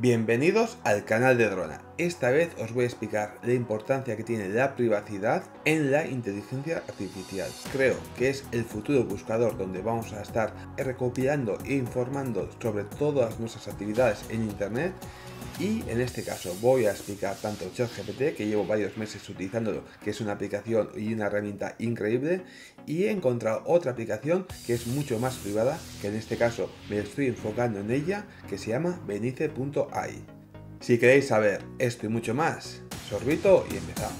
Bienvenidos al canal de Drona esta vez os voy a explicar la importancia que tiene la privacidad en la inteligencia artificial. Creo que es el futuro buscador donde vamos a estar recopilando e informando sobre todas nuestras actividades en Internet y en este caso voy a explicar tanto ChatGPT, que llevo varios meses utilizándolo, que es una aplicación y una herramienta increíble, y he encontrado otra aplicación que es mucho más privada, que en este caso me estoy enfocando en ella, que se llama benice.ai. Si queréis saber esto y mucho más, sorbito y empezamos.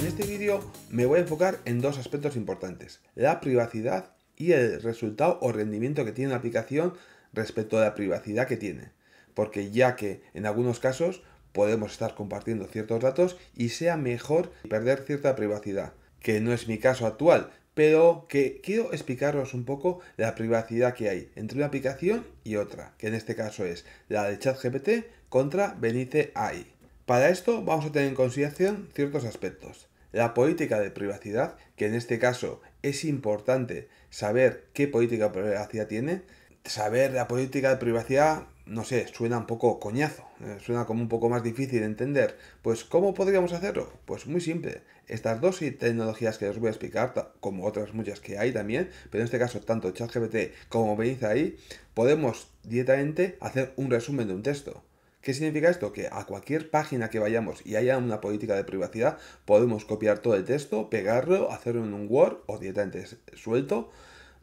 En este vídeo me voy a enfocar en dos aspectos importantes, la privacidad y el resultado o rendimiento que tiene la aplicación respecto a la privacidad que tiene. Porque ya que en algunos casos podemos estar compartiendo ciertos datos y sea mejor perder cierta privacidad, que no es mi caso actual, pero que quiero explicaros un poco la privacidad que hay entre una aplicación y otra, que en este caso es la de ChatGPT contra Benice AI. Para esto vamos a tener en consideración ciertos aspectos. La política de privacidad, que en este caso es importante saber qué política de privacidad tiene, saber la política de privacidad no sé, suena un poco coñazo, eh, suena como un poco más difícil de entender. Pues, ¿cómo podríamos hacerlo? Pues muy simple. Estas dos tecnologías que os voy a explicar, como otras muchas que hay también, pero en este caso tanto ChatGPT como veis ahí, podemos directamente hacer un resumen de un texto. ¿Qué significa esto? Que a cualquier página que vayamos y haya una política de privacidad, podemos copiar todo el texto, pegarlo, hacerlo en un Word o directamente suelto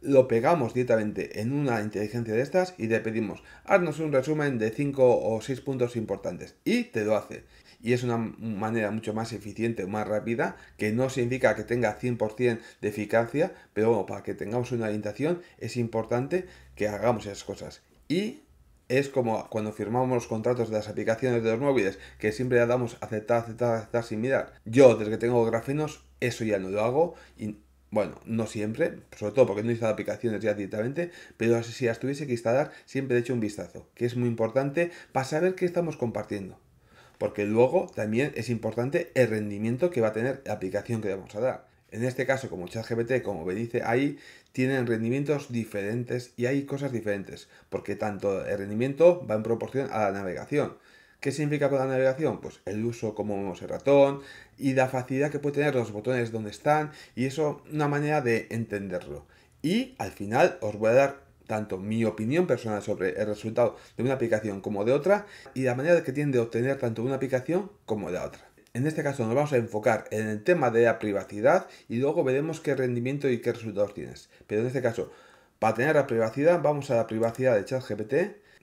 lo pegamos directamente en una inteligencia de estas y le pedimos, haznos un resumen de 5 o 6 puntos importantes y te lo hace. Y es una manera mucho más eficiente, más rápida, que no significa que tenga 100% de eficacia, pero bueno, para que tengamos una orientación es importante que hagamos esas cosas. Y es como cuando firmamos los contratos de las aplicaciones de los móviles, que siempre le damos aceptar, aceptar, aceptar sin mirar. Yo, desde que tengo grafenos, eso ya no lo hago y bueno, no siempre, sobre todo porque no he instalado aplicaciones ya directamente, pero si las tuviese que instalar, siempre he hecho un vistazo, que es muy importante para saber qué estamos compartiendo. Porque luego también es importante el rendimiento que va a tener la aplicación que vamos a dar. En este caso, como ChatGPT, como me dice ahí, tienen rendimientos diferentes y hay cosas diferentes, porque tanto el rendimiento va en proporción a la navegación. ¿Qué significa con la navegación? Pues el uso como vemos el ratón y la facilidad que puede tener los botones donde están y eso una manera de entenderlo. Y al final os voy a dar tanto mi opinión personal sobre el resultado de una aplicación como de otra y la manera que tiende a obtener tanto una aplicación como de otra. En este caso nos vamos a enfocar en el tema de la privacidad y luego veremos qué rendimiento y qué resultados tienes. Pero en este caso, para tener la privacidad, vamos a la privacidad de ChatGPT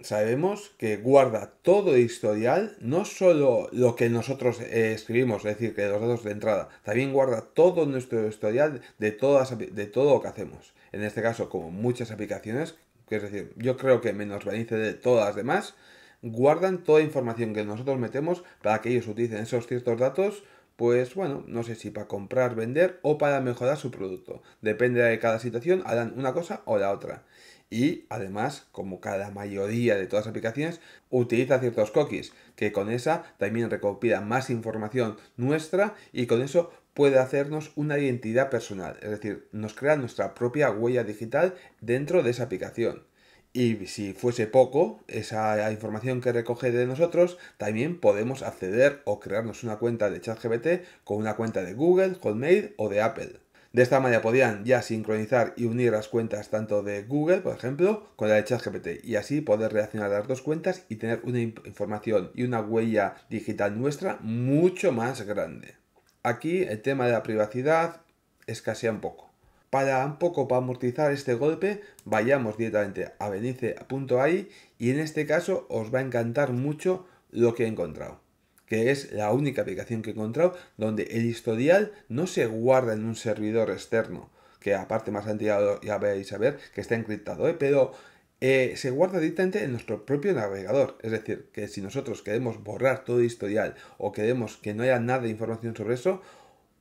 sabemos que guarda todo el historial, no solo lo que nosotros eh, escribimos, es decir, que los datos de entrada, también guarda todo nuestro historial de, todas, de todo lo que hacemos. En este caso, como muchas aplicaciones, que es decir, yo creo que menos venice de todas las demás, guardan toda la información que nosotros metemos para que ellos utilicen esos ciertos datos pues bueno, no sé si para comprar, vender o para mejorar su producto. Depende de cada situación, harán una cosa o la otra y además, como cada mayoría de todas las aplicaciones, utiliza ciertos cookies, que con esa también recopila más información nuestra y con eso puede hacernos una identidad personal, es decir, nos crea nuestra propia huella digital dentro de esa aplicación. Y si fuese poco, esa información que recoge de nosotros, también podemos acceder o crearnos una cuenta de ChatGPT con una cuenta de Google, Hotmail o de Apple. De esta manera podían ya sincronizar y unir las cuentas tanto de Google, por ejemplo, con la de ChatGPT y así poder a las dos cuentas y tener una información y una huella digital nuestra mucho más grande. Aquí el tema de la privacidad escasea un poco. Para un poco para amortizar este golpe, vayamos directamente a benice.ai y en este caso os va a encantar mucho lo que he encontrado que es la única aplicación que he encontrado donde el historial no se guarda en un servidor externo, que aparte más adelante ya, veis a ver que está encriptado, ¿eh? pero eh, se guarda directamente en nuestro propio navegador. Es decir, que si nosotros queremos borrar todo el historial o queremos que no haya nada de información sobre eso,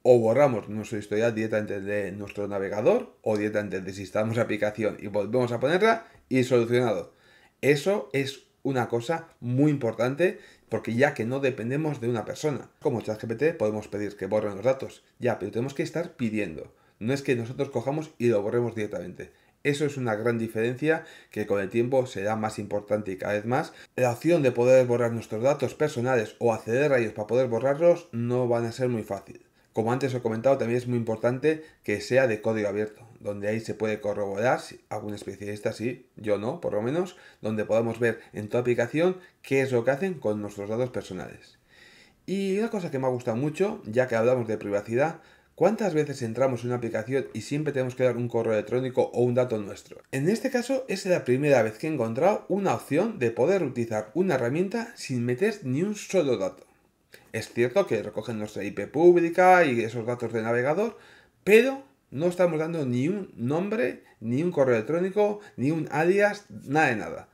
o borramos nuestro historial directamente de nuestro navegador o directamente desinstalamos la aplicación y volvemos a ponerla y solucionado. Eso es una cosa muy importante porque ya que no dependemos de una persona. Como ChatGPT podemos pedir que borren los datos, ya, pero tenemos que estar pidiendo. No es que nosotros cojamos y lo borremos directamente. Eso es una gran diferencia que con el tiempo será más importante y cada vez más. La opción de poder borrar nuestros datos personales o acceder a ellos para poder borrarlos no van a ser muy fácil. Como antes os he comentado, también es muy importante que sea de código abierto, donde ahí se puede corroborar, si algún especialista sí, yo no, por lo menos, donde podamos ver en tu aplicación qué es lo que hacen con nuestros datos personales. Y una cosa que me ha gustado mucho, ya que hablamos de privacidad, ¿Cuántas veces entramos en una aplicación y siempre tenemos que dar un correo electrónico o un dato nuestro? En este caso es la primera vez que he encontrado una opción de poder utilizar una herramienta sin meter ni un solo dato. Es cierto que recogen nuestra IP pública y esos datos de navegador, pero no estamos dando ni un nombre, ni un correo electrónico, ni un alias, nada de nada.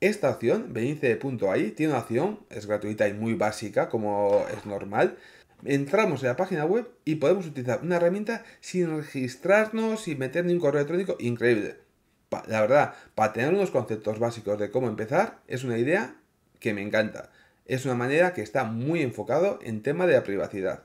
Esta opción, benice.ai, tiene una opción, es gratuita y muy básica, como es normal. Entramos en la página web y podemos utilizar una herramienta sin registrarnos, sin meter ni un correo electrónico, increíble. la verdad, para tener unos conceptos básicos de cómo empezar, es una idea que me encanta es una manera que está muy enfocado en tema de la privacidad.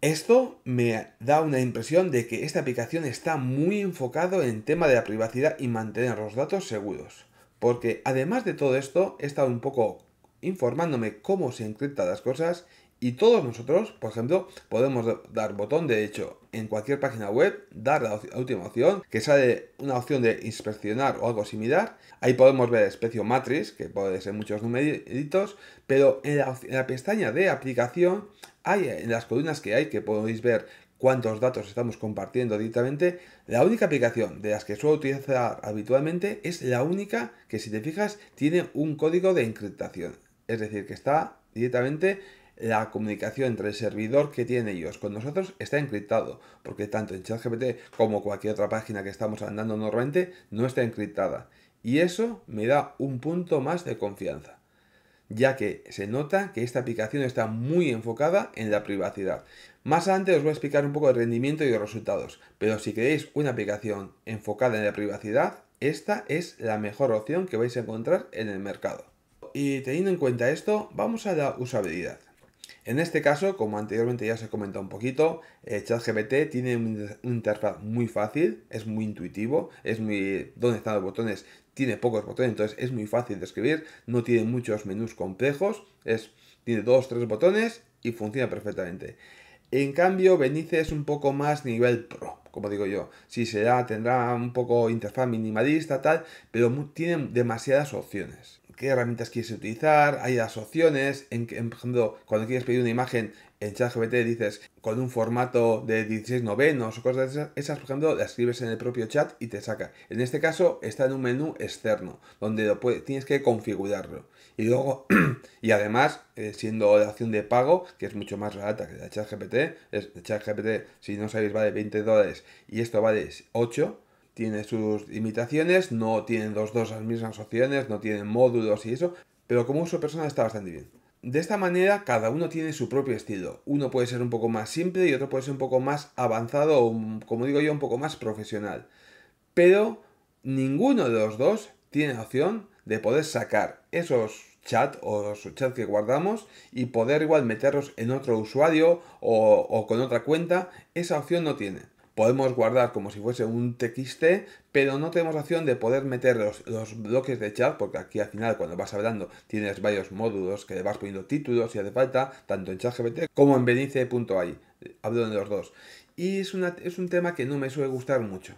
Esto me da una impresión de que esta aplicación está muy enfocado en tema de la privacidad y mantener los datos seguros. Porque además de todo esto, he estado un poco informándome cómo se encriptan las cosas y todos nosotros, por ejemplo, podemos dar botón de hecho, en cualquier página web, dar la última opción, que sale una opción de inspeccionar o algo similar. Ahí podemos ver especio matriz, que puede ser muchos numeritos, pero en la, pestaña de aplicación hay en las columnas que hay, que podéis ver cuántos datos estamos compartiendo directamente, la única aplicación de las que suelo utilizar habitualmente es la única que si te fijas tiene un código de encriptación. Es decir, que está directamente la comunicación entre el servidor que tienen ellos con nosotros está encriptado, porque tanto en ChatGPT como cualquier otra página que estamos andando normalmente no está encriptada. Y eso me da un punto más de confianza, ya que se nota que esta aplicación está muy enfocada en la privacidad. Más adelante os voy a explicar un poco el rendimiento y los resultados, pero si queréis una aplicación enfocada en la privacidad, esta es la mejor opción que vais a encontrar en el mercado. Y teniendo en cuenta esto, vamos a la usabilidad. En este caso, como anteriormente ya os he comentado un poquito, ChatGBT eh, ChatGPT tiene una interfaz muy fácil, es muy intuitivo, es muy... ¿Dónde están los botones? Tiene pocos botones, entonces es muy fácil de escribir, no tiene muchos menús complejos, es, tiene dos, tres botones y funciona perfectamente. En cambio, Benice es un poco más nivel pro, como digo yo. Sí, será, tendrá un poco interfaz minimalista, tal, pero tiene demasiadas opciones qué herramientas quieres utilizar, hay las opciones, en, en, por ejemplo, cuando quieres pedir una imagen en ChatGPT dices con un formato de 16 novenos o cosas de esas, esas, por ejemplo, las escribes en el propio chat y te saca. En este caso está en un menú externo, donde tienes que configurarlo. Y luego, y además, eh, siendo la opción de pago, que es mucho más barata que la ChatGPT, es, ChatGPT, si no sabéis, vale 20 dólares y esto vale 8 tiene sus limitaciones, no tienen los dos las mismas opciones, no tienen módulos y eso, pero como uso personal está bastante bien. De esta manera, cada uno tiene su propio estilo. Uno puede ser un poco más simple y otro puede ser un poco más avanzado o, como digo yo, un poco más profesional. Pero ninguno de los dos tiene la opción de poder sacar esos chats o los chats que guardamos y poder igual meterlos en otro usuario o con otra cuenta. Esa opción no tiene podemos guardar como si fuese un txt, pero no tenemos la opción de poder meter los, bloques de chat, porque aquí al final cuando vas hablando tienes varios módulos que le vas poniendo títulos si hace falta, tanto en chat.gbt como en benice.ai. Hablo de los dos. Y es, un tema que no me suele gustar mucho.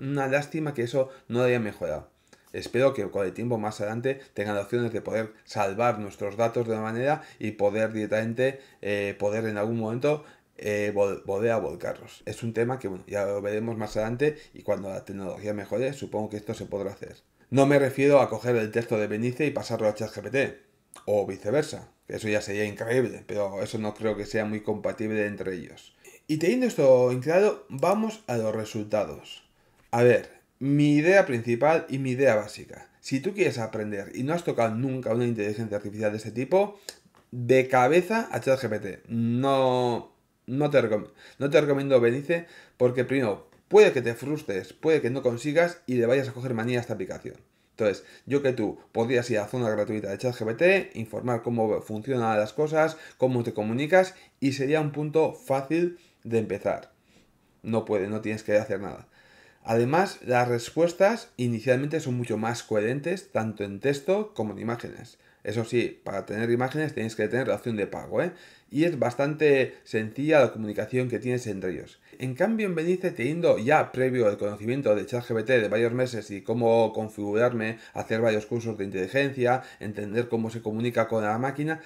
Una lástima que eso no haya mejorado. Espero que con el tiempo más adelante tengan opciones de poder salvar nuestros datos de una manera y poder directamente eh, poder en algún momento eh, bodea volcarlos. Es un tema que bueno, ya lo veremos más adelante y cuando la tecnología mejore supongo que esto se podrá hacer. No me refiero a coger el texto de Benice y pasarlo a ChatGPT o viceversa. Eso ya sería increíble, pero eso no creo que sea muy compatible entre ellos. Y teniendo esto en claro, vamos a los resultados. A ver, mi idea principal y mi idea básica. Si tú quieres aprender y no has tocado nunca una inteligencia artificial de ese tipo, de cabeza a ChatGPT. No no te, recomiendo Benice porque primero, puede que te frustres, puede que no consigas y le vayas a coger manía a esta aplicación. Entonces, yo que tú podrías ir a zona gratuita de ChatGPT, informar cómo funcionan las cosas, cómo te comunicas y sería un punto fácil de empezar. No puede, no tienes que hacer nada. Además, las respuestas inicialmente son mucho más coherentes tanto en texto como en imágenes. Eso sí, para tener imágenes tenéis que tener la opción de pago, ¿eh? Y es bastante sencilla la comunicación que tienes entre ellos. En cambio, en Benice, teniendo ya previo el conocimiento de ChatGPT de varios meses y cómo configurarme, hacer varios cursos de inteligencia, entender cómo se comunica con la máquina,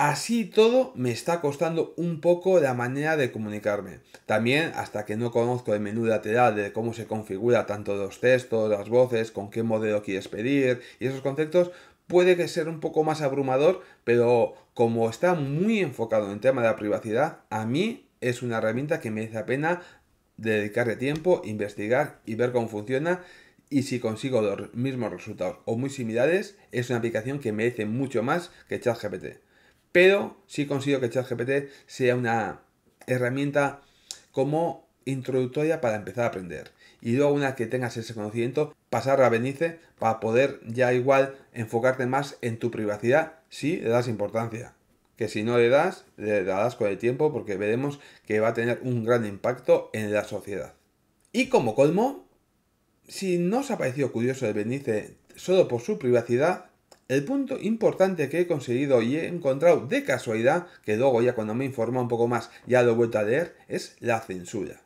Así todo me está costando un poco la manera de comunicarme. También hasta que no conozco el menú lateral de cómo se configura tanto los textos, las voces, con qué modelo quieres pedir y esos conceptos, puede que sea un poco más abrumador, pero como está muy enfocado en tema de la privacidad, a mí es una herramienta que merece la pena dedicarle tiempo, investigar y ver cómo funciona. Y si consigo los mismos resultados o muy similares, es una aplicación que merece mucho más que ChatGPT. Pero sí consigo que ChatGPT sea una herramienta como introductoria para empezar a aprender. Y luego una que tengas ese conocimiento, pasar a Benice para poder ya igual enfocarte más en tu privacidad si le das importancia. Que si no le das, le das con el tiempo porque veremos que va a tener un gran impacto en la sociedad. Y como colmo, si no os ha parecido curioso el Benice solo por su privacidad, el punto importante que he conseguido y he encontrado de casualidad, que luego ya cuando me informa un poco más ya lo he vuelto a leer, es la censura.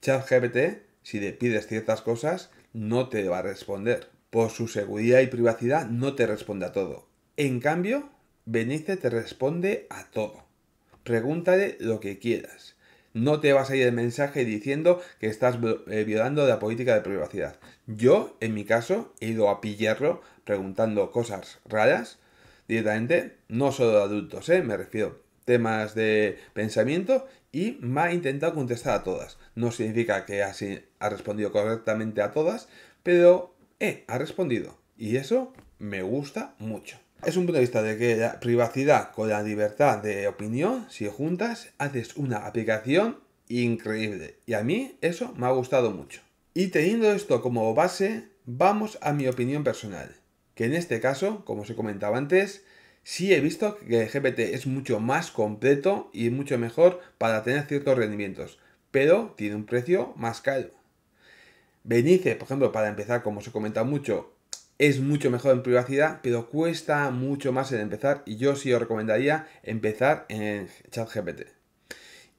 ChatGPT, si le pides ciertas cosas, no te va a responder. Por su seguridad y privacidad no te responde a todo. En cambio, Benítez te responde a todo. Pregúntale lo que quieras. No te vas a ir el mensaje diciendo que estás eh, violando la política de privacidad. Yo, en mi caso, he ido a pillarlo preguntando cosas raras directamente, no solo de adultos, ¿eh? me refiero temas de pensamiento y me ha intentado contestar a todas. No significa que así ha respondido correctamente a todas, pero eh, ha respondido. Y eso me gusta mucho. Es un punto de vista de que la privacidad con la libertad de opinión, si juntas, haces una aplicación increíble. Y a mí eso me ha gustado mucho. Y teniendo esto como base, vamos a mi opinión personal. Que en este caso, como os comentaba antes, Sí he visto que GPT es mucho más completo y mucho mejor para tener ciertos rendimientos, pero tiene un precio más caro. Benice, por ejemplo, para empezar, como se comenta mucho, es mucho mejor en privacidad, pero cuesta mucho más en empezar y yo sí os recomendaría empezar en ChatGPT.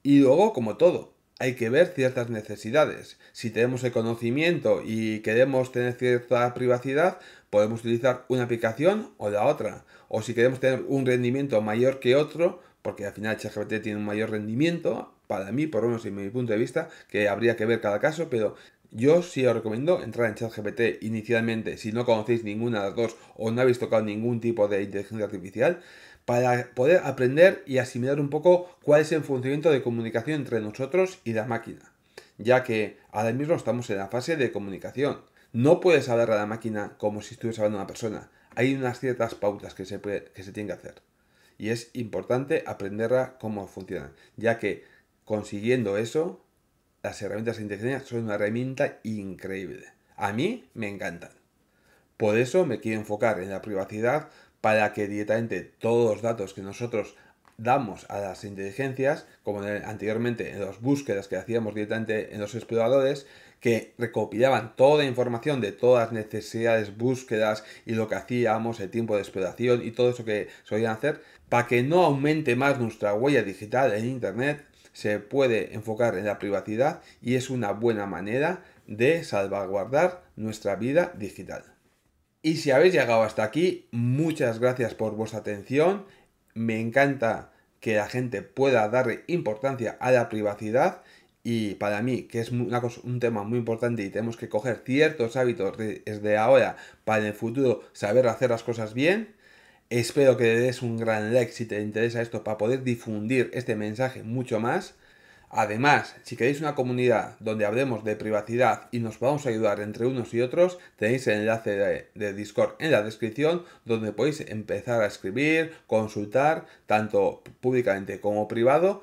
Y luego, como todo, hay que ver ciertas necesidades. Si tenemos el conocimiento y queremos tener cierta privacidad, podemos utilizar una aplicación o la otra. O si queremos tener un rendimiento mayor que otro, porque al final ChatGPT tiene un mayor rendimiento, para mí, por lo menos en mi punto de vista, que habría que ver cada caso, pero yo sí os recomiendo entrar en ChatGPT inicialmente si no conocéis ninguna de las dos o no habéis tocado ningún tipo de inteligencia artificial para poder aprender y asimilar un poco cuál es el funcionamiento de comunicación entre nosotros y la máquina, ya que ahora mismo estamos en la fase de comunicación. No puedes hablar a la máquina como si estuvieras hablando a una persona. Hay unas ciertas pautas que se, tienen que hacer. Y es importante aprenderla cómo funcionan, ya que consiguiendo eso, las herramientas inteligencia son una herramienta increíble. A mí me encantan. Por eso me quiero enfocar en la privacidad para que directamente todos los datos que nosotros damos a las inteligencias, como anteriormente en las búsquedas que hacíamos directamente en los exploradores, que recopilaban toda información de todas las necesidades, búsquedas y lo que hacíamos, el tiempo de exploración y todo eso que solían hacer, para que no aumente más nuestra huella digital en Internet, se puede enfocar en la privacidad y es una buena manera de salvaguardar nuestra vida digital. Y si habéis llegado hasta aquí, muchas gracias por vuestra atención. Me encanta que la gente pueda darle importancia a la privacidad y para mí, que es un tema muy importante y tenemos que coger ciertos hábitos desde ahora para en el futuro saber hacer las cosas bien, espero que le des un gran like si te interesa esto para poder difundir este mensaje mucho más. Además, si queréis una comunidad donde hablemos de privacidad y nos podamos ayudar entre unos y otros, tenéis el enlace de, Discord en la descripción donde podéis empezar a escribir, consultar, tanto públicamente como privado,